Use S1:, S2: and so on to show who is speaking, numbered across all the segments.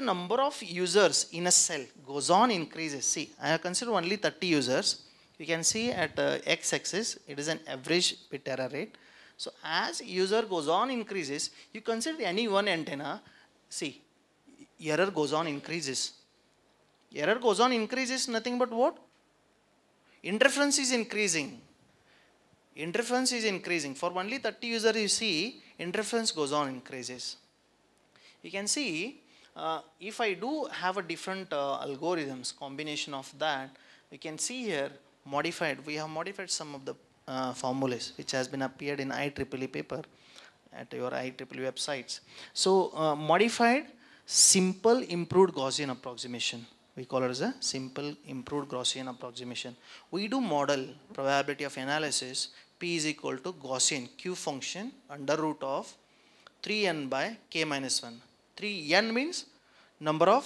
S1: the number of users in a cell goes on increases, see, I have considered only 30 users. You can see at uh, x-axis, it is an average bit error rate. So as user goes on increases, you consider any one antenna, see, error goes on increases. Error goes on increases, nothing but what? Interference is increasing. Interference is increasing. For only 30 user, you see, interference goes on increases. You can see uh, if I do have a different uh, algorithms combination of that, we can see here modified. We have modified some of the uh, formulas which has been appeared in IEEE paper at your IEEE websites. So uh, modified simple improved Gaussian approximation. We call it as a simple improved Gaussian approximation. We do model probability of analysis P is equal to Gaussian Q function under root of 3n by k minus 1 3 n means number of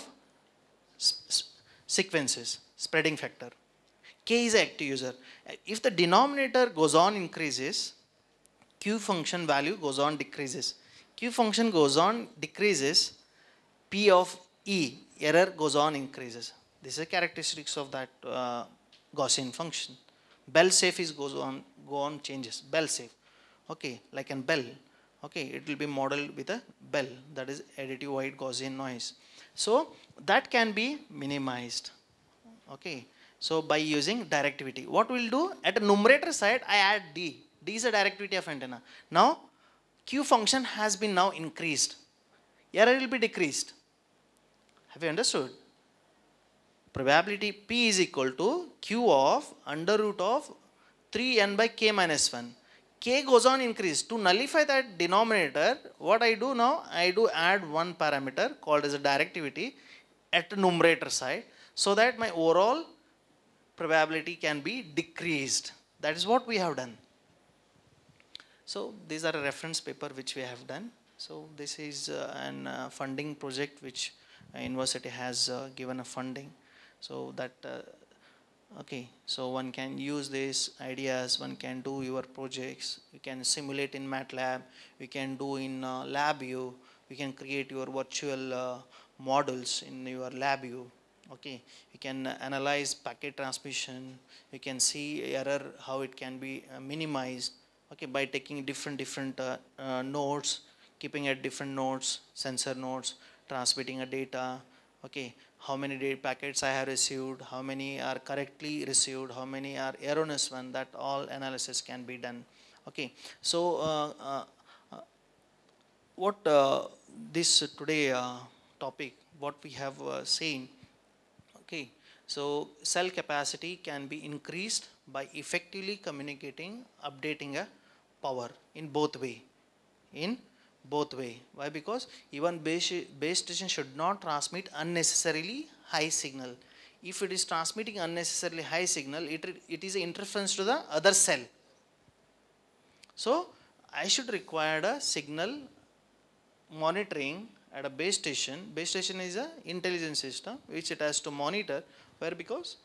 S1: sequences, spreading factor. K is active user. If the denominator goes on increases, Q function value goes on decreases. Q function goes on decreases, P of E, error goes on increases. This is characteristics of that uh, Gaussian function. Bell safe is goes on, go on changes, bell safe. Okay, like an bell, okay it will be modeled with a bell that is additive white gaussian noise so that can be minimized okay so by using directivity what we'll do at the numerator side i add d d is the directivity of antenna now q function has been now increased error will be decreased have you understood probability p is equal to q of under root of 3n by k minus 1 k goes on increase. To nullify that denominator, what I do now, I do add one parameter called as a directivity at the numerator side so that my overall probability can be decreased. That is what we have done. So these are a reference paper which we have done. So this is uh, an uh, funding project which university has uh, given a funding. So that uh, okay so one can use these ideas one can do your projects you can simulate in MATLAB you can do in uh, LabVIEW you can create your virtual uh, models in your LabVIEw okay you can analyze packet transmission you can see error how it can be uh, minimized okay by taking different different uh, uh nodes keeping at different nodes sensor nodes transmitting a data okay how many data packets I have received, how many are correctly received, how many are erroneous one, that all analysis can be done. Okay, so uh, uh, uh what uh, this today uh, topic, what we have seen, okay, so cell capacity can be increased by effectively communicating, updating a power in both way, in both way. Why? Because even base, base station should not transmit unnecessarily high signal. If it is transmitting unnecessarily high signal, it, it is interference to the other cell. So, I should require a signal monitoring at a base station. Base station is an intelligence system which it has to monitor where because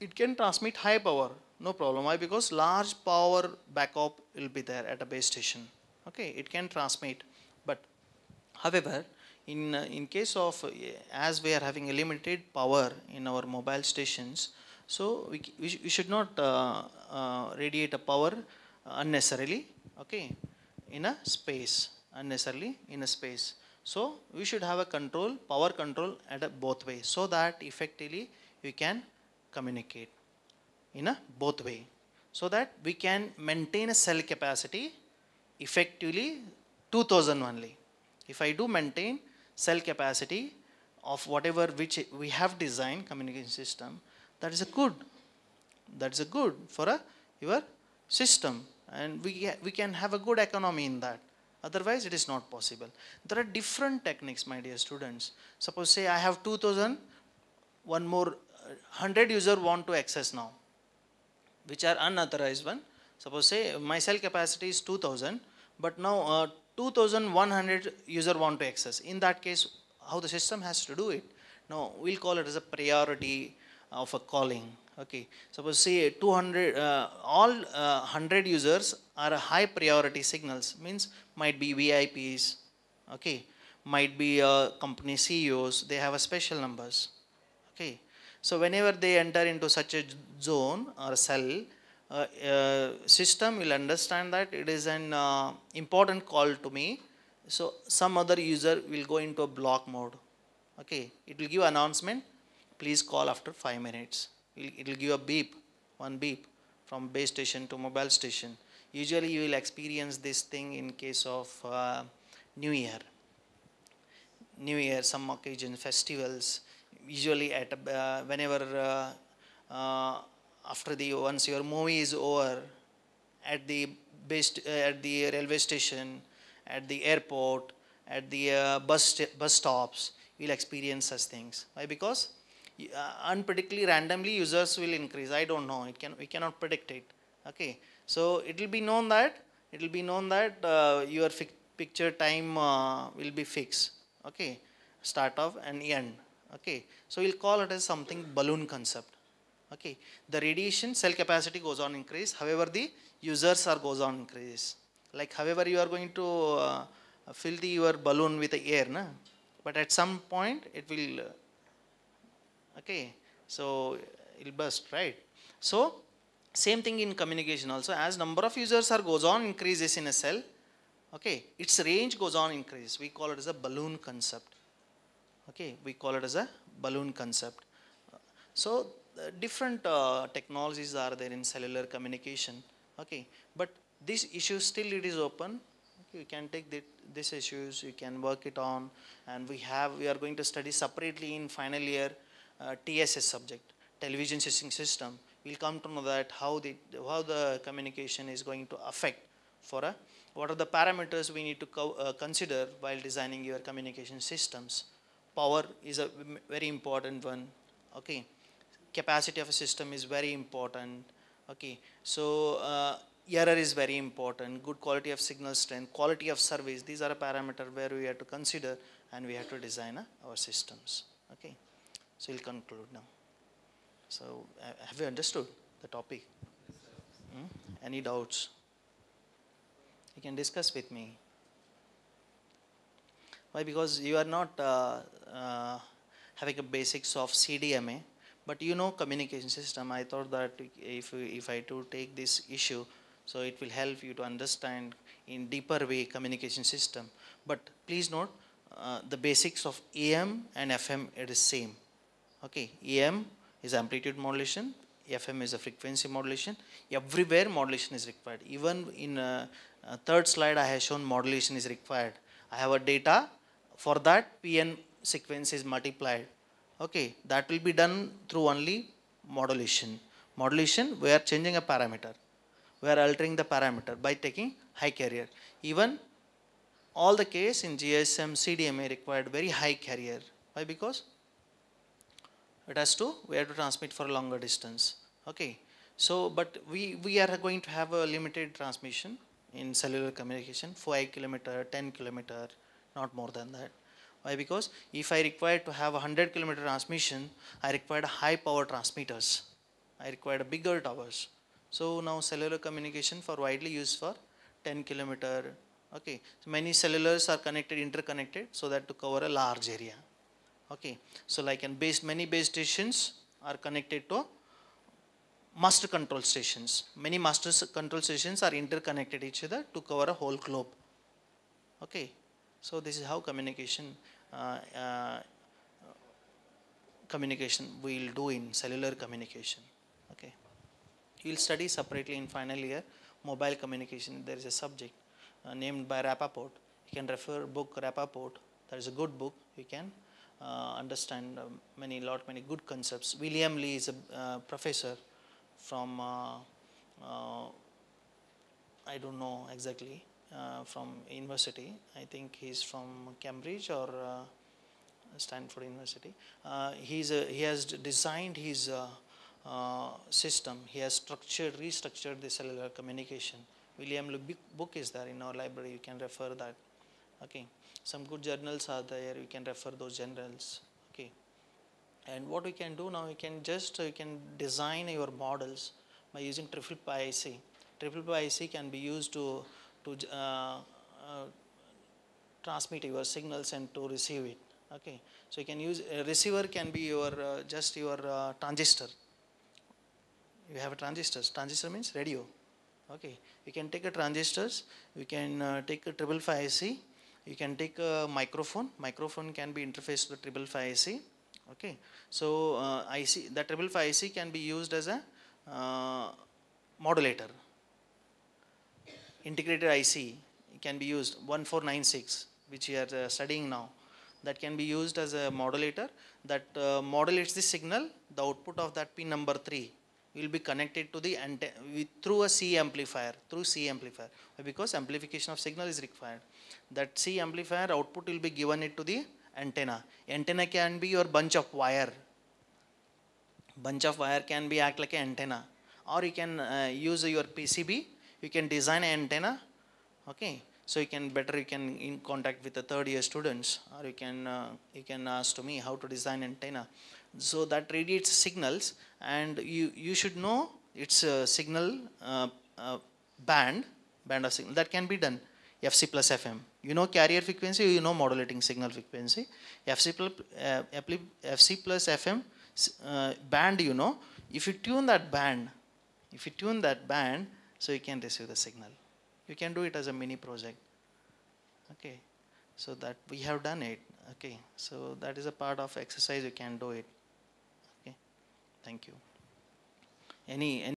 S1: it can transmit high power no problem why because large power backup will be there at a base station okay it can transmit but however in uh, in case of uh, as we are having a limited power in our mobile stations so we, we, sh we should not uh, uh, radiate a power unnecessarily okay in a space unnecessarily in a space so we should have a control power control at both ways so that effectively we can communicate in a both way so that we can maintain a cell capacity effectively 2000 only. If I do maintain cell capacity of whatever which we have designed communication system, that is a good. That's a good for a, your system. And we, we can have a good economy in that. Otherwise, it is not possible. There are different techniques, my dear students. Suppose say I have 2000, one more 100 uh, user want to access now, which are unauthorized one. Suppose say my cell capacity is 2000, but now uh, 2100 user want to access. In that case, how the system has to do it? Now we'll call it as a priority of a calling. Okay, suppose say 200, uh, all uh, 100 users are high priority signals, means might be VIPs, okay, might be uh, company CEOs, they have a special numbers, okay. So whenever they enter into such a zone or a cell, uh, uh, system will understand that it is an uh, important call to me so some other user will go into a block mode okay it will give announcement please call after 5 minutes it will give a beep one beep from base station to mobile station usually you will experience this thing in case of uh, new year new year some occasion festivals usually at uh, whenever uh, after the once your movie is over at the best uh, at the railway station at the airport at the uh, bus st bus stops you'll experience such things why because uh, unpredictably randomly users will increase i don't know it can we cannot predict it okay so it will be known that it will be known that uh, your picture time uh, will be fixed okay start of and end okay so we'll call it as something balloon concept okay the radiation cell capacity goes on increase however the users are goes on increase like however you are going to uh, fill the your balloon with the air na? but at some point it will uh, okay so it'll burst right so same thing in communication also as number of users are goes on increases in a cell okay its range goes on increase we call it as a balloon concept okay we call it as a balloon concept so uh, different uh, technologies are there in cellular communication okay but this issue still it is open okay, you can take the, this issues you can work it on and we have we are going to study separately in final year uh, TSS subject television system system we'll come to know that how the how the communication is going to affect for a uh, what are the parameters we need to co uh, consider while designing your communication systems power is a very important one okay capacity of a system is very important. Okay, so uh, error is very important, good quality of signal strength, quality of service, these are a parameter where we have to consider and we have to design uh, our systems. Okay, so we'll conclude now. So uh, have you understood the topic? Hmm? Any doubts? You can discuss with me. Why? Because you are not uh, uh, having a basics of CDMA but you know communication system i thought that if if i to take this issue so it will help you to understand in deeper way communication system but please note uh, the basics of am and fm it is same okay am is amplitude modulation fm is a frequency modulation everywhere modulation is required even in uh, uh, third slide i have shown modulation is required i have a data for that pn sequence is multiplied Okay, that will be done through only modulation. Modulation, we are changing a parameter. We are altering the parameter by taking high carrier. Even all the case in GSM, CDMA required very high carrier. Why? Because it has to, we have to transmit for a longer distance. Okay. So, but we, we are going to have a limited transmission in cellular communication, 5 kilometer, 10 kilometer, not more than that. Why? Because if I require to have a 100 kilometer transmission, I required high power transmitters. I required bigger towers. So now cellular communication for widely used for 10 kilometer. Okay, so many cellulars are connected, interconnected, so that to cover a large area. Okay, so like in base, many base stations are connected to master control stations. Many master control stations are interconnected each other to cover a whole globe. Okay, so this is how communication uh, uh, communication we'll do in cellular communication okay we'll study separately in final year mobile communication there is a subject uh, named by Rappaport you can refer book Rappaport there is a good book you can uh, understand uh, many lot many good concepts William Lee is a uh, professor from I don't know exactly uh, from university. I think he's from Cambridge or uh, Stanford University. Uh, he's a, he has designed his system. He has structured, restructured the cellular communication. William Lubick book is there in our library. You can refer that. Okay, some good journals are there. You can refer those journals. Okay, and what we can do now, you can just you can design your models by using triple PIC. Triple PIC can be used to to uh, uh, transmit your signals and to receive it okay so you can use a receiver can be your uh, just your uh, transistor you have a transistors transistor means radio okay you can take a transistors you can uh, take a triple five IC you can take a microphone microphone can be interfaced to uh, the triple five IC okay so IC the triple five IC can be used as a modulator integrated IC can be used 1496 which we are uh, studying now that can be used as a modulator that uh, modulates the signal the output of that pin number 3 will be connected to the antenna through a C amplifier through C amplifier because amplification of signal is required that C amplifier output will be given it to the antenna antenna can be your bunch of wire bunch of wire can be act like an antenna or you can uh, use your PCB you can design an antenna okay so you can better you can in contact with the third year students or you can uh, you can ask to me how to design antenna so that radiates signals and you you should know its a signal uh, uh, band band of signal that can be done fc plus fm you know carrier frequency you know modulating signal frequency fc plus uh, fc plus fm uh, band you know if you tune that band if you tune that band so you can receive the signal. You can do it as a mini project. Okay, so that we have done it. Okay, so that is a part of exercise you can do it. Okay, thank you. Any, any